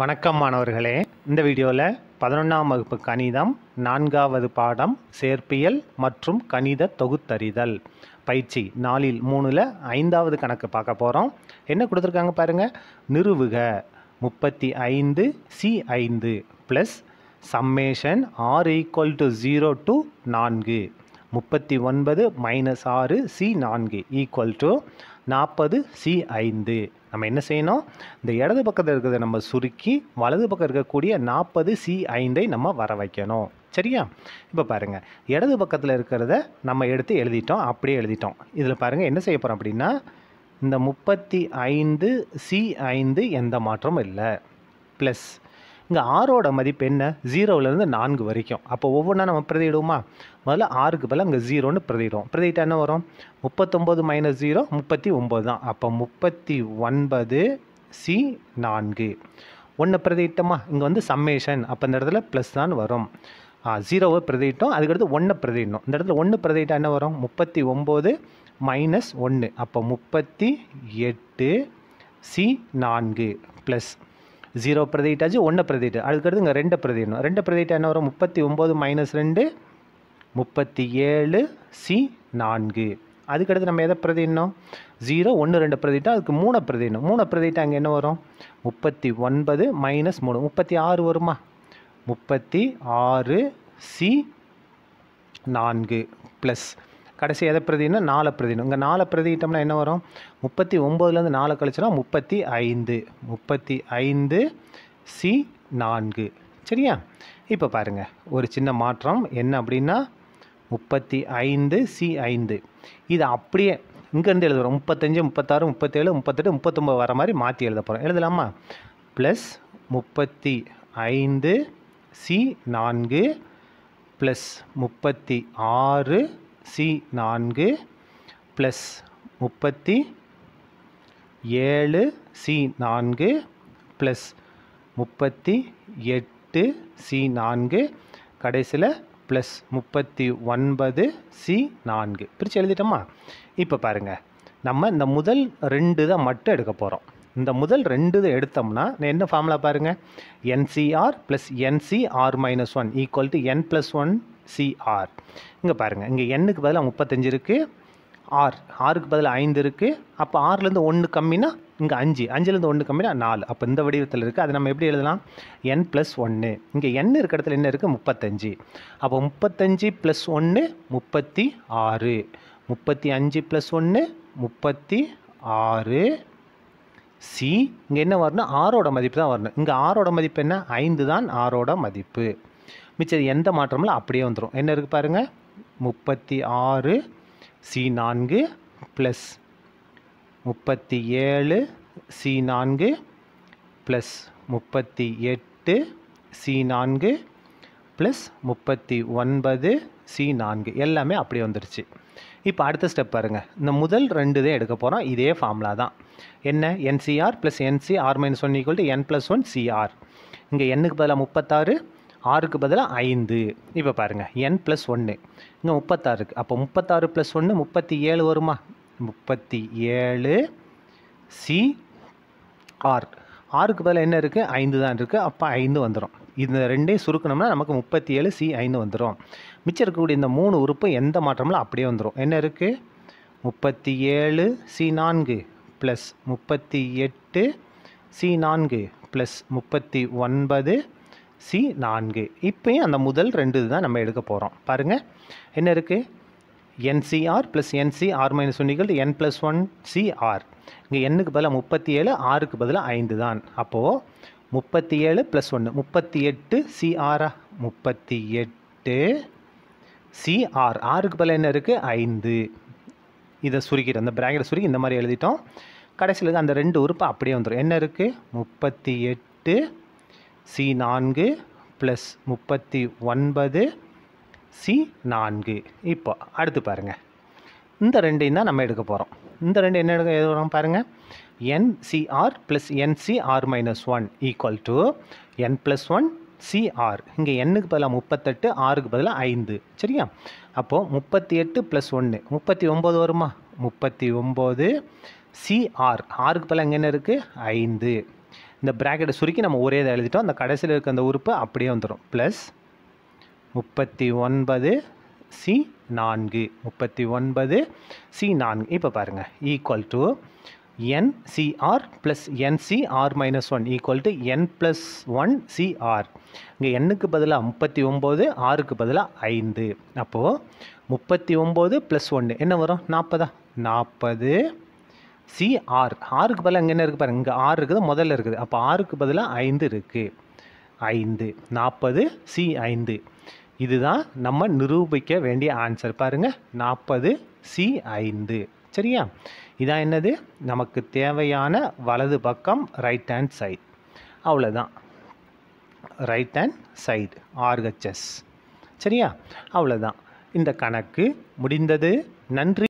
வணக்கம் மாணவர்களே இந்த வீடியோவில் பதினொன்றாம் வகுப்பு கணிதம் நான்காவது பாடம் சேர்ப்பியல் மற்றும் கணித தொகுத்தறிதல் பயிற்சி நாலில் மூணில் ஐந்தாவது கணக்கு பார்க்க போகிறோம் என்ன கொடுத்துருக்காங்க பாருங்கள் நிறுவுக முப்பத்தி ஐந்து சி ஐந்து plus summation R equal to zero to நான்கு முப்பத்தி ஒன்பது மைனஸ் ஆறு சி நான்கு ஈக்குவல் டு நாற்பது சி ஐந்து நம்ம என்ன செய்யணும் இந்த இடது பக்கத்தில் இருக்கிறத நம்ம சுருக்கி வலது பக்கம் இருக்கக்கூடிய நாற்பது சி ஐந்தை நம்ம வர வைக்கணும் சரியா இப்போ பாருங்கள் இடது பக்கத்தில் இருக்கிறத நம்ம எடுத்து எழுதிட்டோம் அப்படியே எழுதிட்டோம் இதில் பாருங்கள் என்ன செய்ய போகிறோம் அப்படின்னா இந்த முப்பத்தி ஐந்து சி ஐந்து எந்த மாற்றமும் இல்லை ப்ளஸ் இங்கே ஆரோட மதிப்பு என்ன ஜீரோவிலேருந்து நான்கு வரைக்கும் அப்போ ஒவ்வொன்றா நம்ம பிரதிடுவோமா முதல்ல ஆறுக்கு பதில் அங்கே ஜீரோன்னு பிரதிடுவோம் பிரதிட்டா என்ன வரும் முப்பத்தொம்போது மைனஸ் ஜீரோ முப்பத்தி ஒம்பது தான் அப்போ முப்பத்தி ஒன்பது சி நான்கு ஒன்று பிரதிட்டோமா இங்கே வந்து சம்மேஷன் அப்போ இந்த இடத்துல ப்ளஸ் தான் வரும் ஜீரோவை பிரதிட்டோம் அதுக்கடுத்து ஒன்று பிரதிடணும் இந்த இடத்துல ஒன்று பிரதிட்டா என்ன வரும் முப்பத்தி ஒம்பது மைனஸ் ஒன்று அப்போ முப்பத்தி எட்டு சி நான்கு ப்ளஸ் ஜீரோ பிரதிட்டாச்சு ஒன்று பிரதிட்டு அதுக்கடுத்து இங்கே ரெண்டு பிரதிடணும் ரெண்டு பிரதிட்டா என்ன வரும் முப்பத்தி ஒம்பது மைனஸ் ரெண்டு முப்பத்தி ஏழு சி நான்கு அதுக்கடுத்து நம்ம எதை பிரதிடணும் ஜீரோ ஒன்று ரெண்டு பிரதிட்டா அதுக்கு மூணு பிரதிடணும் மூணு பிரதிட்டு அங்கே என்ன வரும் முப்பத்தி ஒன்பது மைனஸ் மூணு முப்பத்தி ஆறு வருமா முப்பத்தி ஆறு சி நான்கு ப்ளஸ் கடைசி எதை பிரதினா நாலு பிரதினம் இங்கே நாலு பிரதிட்டோம்னா என்ன வரும் முப்பத்தி ஒம்போதுலேருந்து நாலு கழிச்சுனா முப்பத்தி ஐந்து முப்பத்தி ஐந்து சி நான்கு சரியா இப்போ பாருங்கள் ஒரு சின்ன மாற்றம் என்ன அப்படின்னா முப்பத்தி ஐந்து சி ஐந்து இது அப்படியே இங்கேருந்து எழுதுகிறோம் முப்பத்தஞ்சு முப்பத்தாறு முப்பத்தேழு முப்பத்தெட்டு முப்பத்தொம்பது வர மாதிரி மாற்றி எழுத போகிறோம் எழுதலாமா ப்ளஸ் முப்பத்தி ஐந்து சி நான்கு ப்ளஸ் முப்பத்தி ஆறு சி நான்கு ப்ளஸ் முப்பத்தி ஏழு சி நான்கு ப்ளஸ் முப்பத்தி எட்டு சி நான்கு கடைசியில் ப்ளஸ் முப்பத்தி ஒன்பது சி நான்கு பிரித்து எழுதிட்டோமா இப்போ பாருங்கள் நம்ம இந்த முதல் ரெண்டு தான் மட்டும் எடுக்க போகிறோம் இந்த முதல் ரெண்டு தான் எடுத்தோம்னா என்ன ஃபார்முலா பாருங்கள் NCR plus NCR minus one equal to N plus one CR இங்கே பாருங்கள் இங்கே எண்ணுக்கு பதிலாக முப்பத்தஞ்சு இருக்குது ஆர் ஆருக்கு பதிலாக ஐந்து இருக்குது அப்போ ஆறுலேருந்து ஒன்று கம்மினா இங்கே அஞ்சு அஞ்சுலேருந்து ஒன்று கம்மினா நாலு அப்போ இந்த வடிவத்தில் இருக்குது அது நம்ம எப்படி எழுதலாம் என் ப்ளஸ் ஒன்று இங்கே என் இருக்க இடத்துல என்ன இருக்குது முப்பத்தஞ்சு அப்போ முப்பத்தஞ்சு ப்ளஸ் ஒன்று முப்பத்தி ஆறு முப்பத்தி அஞ்சு ப்ளஸ் ஒன்று முப்பத்தி ஆறு சி இங்கே என்ன வரணும் ஆரோட மதிப்பு தான் வரணும் இங்கே ஆரோட மதிப்பு என்ன ஐந்து தான் ஆரோட மதிப்பு மிச்சது எந்த மாற்றமும் அப்படியே வந்துடும் என்ன இருக்குது பாருங்கள் முப்பத்தி ஆறு சி நான்கு ப்ளஸ் முப்பத்தி ஏழு சி நான்கு ப்ளஸ் முப்பத்தி எட்டு சி நான்கு ப்ளஸ் முப்பத்தி ஒன்பது சி நான்கு எல்லாமே அப்படி வந்துருச்சு இப்போ அடுத்த ஸ்டெப் பாருங்கள் இந்த முதல் ரெண்டு தான் எடுக்க போகிறோம் இதே ஃபார்முலா தான் என்ன NCR plus NC R minus one equal to N plus one CR இங்கே எண்ணுக்கு பதிலாக முப்பத்தாறு ஆறுக்கு பதிலாக ஐந்து இப்போ பாருங்கள் என் ப்ளஸ் ஒன்று இங்கே முப்பத்தாறுக்கு அப்போ முப்பத்தாறு ப்ளஸ் ஒன்று முப்பத்தி ஏழு வருமா முப்பத்தி ஏழு சி ஆர் ஆறுக்கு பதில் என்ன இருக்குது ஐந்து தான் இருக்குது அப்போ ஐந்து வந்துடும் இந்த ரெண்டையும் சுருக்கணும்னா நமக்கு முப்பத்தி ஏழு சி ஐந்து வந்துடும் மிச்சம் இருக்கக்கூடிய இந்த மூணு உறுப்பு எந்த மாற்றமும் அப்படியே வந்துடும் என்ன இருக்குது முப்பத்தி ஏழு சி நான்கு ப்ளஸ் முப்பத்தி எட்டு சி நான்கு ப்ளஸ் முப்பத்தி ஒன்பது சி நான்கு இப்போயும் அந்த முதல் ரெண்டு தான் நம்ம எடுக்க போகிறோம் பாருங்கள் என்ன இருக்குது NCR plus NC R minus ஒன்னிகள் என் ப்ளஸ் ஒன் சிஆர் இங்கே எண்ணுக்கு பதிலாக முப்பத்தி ஏழு ஆறுக்கு பதிலாக ஐந்து தான் அப்போது முப்பத்தி ஏழு ப்ளஸ் ஒன்று முப்பத்தி எட்டு சிஆரா முப்பத்தி எட்டு சிஆர் ஆறுக்கு பதிலாக என்ன இருக்குது ஐந்து இதை சுருக்கிட்டு அந்த பிராக்கெட் சுருக்கி இந்த மாதிரி எழுதிட்டோம் கடைசியில் அந்த ரெண்டு உறுப்பு அப்படியே வந்துடும் என்ன இருக்குது முப்பத்தி எட்டு சி நான்கு ப்ளஸ் முப்பத்தி ஒன்பது சி நான்கு இப்போ அடுத்து பாருங்கள் இந்த ரெண்டையும் தான் நம்ம எடுக்க போகிறோம் இந்த ரெண்டு என்ன எடுக்க எது வரும் பாருங்கள் NCR plus NCR minus one equal to N plus one CR இங்கே எண்ணுக்கு பதிலாக முப்பத்தெட்டு ஆறுக்கு பதிலாக ஐந்து சரியா அப்போது முப்பத்தி எட்டு ப்ளஸ் ஒன்று முப்பத்தி ஒம்பது வருமா முப்பத்தி ஒம்பது சிஆர் ஆறுக்கு பதிலாக எங்கே என்ன இருக்குது ஐந்து இந்த ப்ராக்கெட்டை சுருக்கி நம்ம ஒரே இதை எழுதிட்டோம் அந்த கடைசியில் இருக்க அந்த உறுப்பு அப்படியே வந்துடும் ப்ளஸ் முப்பத்தி ஒன்பது சி நான்கு முப்பத்தி ஒன்பது சி நான்கு இப்போ பாருங்கள் equal to CR plus NCR minus one equal to N plus one CR இங்கே எண்ணுக்கு பதிலாக முப்பத்தி ஒம்பது ஆறுக்கு பதிலாக ஐந்து அப்போது முப்பத்தி ஒம்பது ப்ளஸ் ஒன்று என்ன வரும் நாற்பதா நாற்பது சிஆர் ஆறுக்கு பதிலாக இங்கே என்ன இருக்குது பாருங்கள் இங்கே ஆறு இருக்குது முதல்ல இருக்குது அப்போ ஆறுக்கு பதிலாக ஐந்து இருக்குது ஐந்து நாற்பது சி ஐந்து இதுதான் நம்ம நிரூபிக்க வேண்டிய ஆன்சர் பாருங்கள் நாற்பது சி ஐந்து சரியா இதான் என்னது நமக்கு தேவையான வலது பக்கம் ரைட் ஹேண்ட் சைடு அவ்வளோதான் ரைட் ஹேண்ட் சைடு ஆர்ஹெச்எஸ் சரியா அவ்வளோதான் இந்த கணக்கு முடிந்தது நன்றி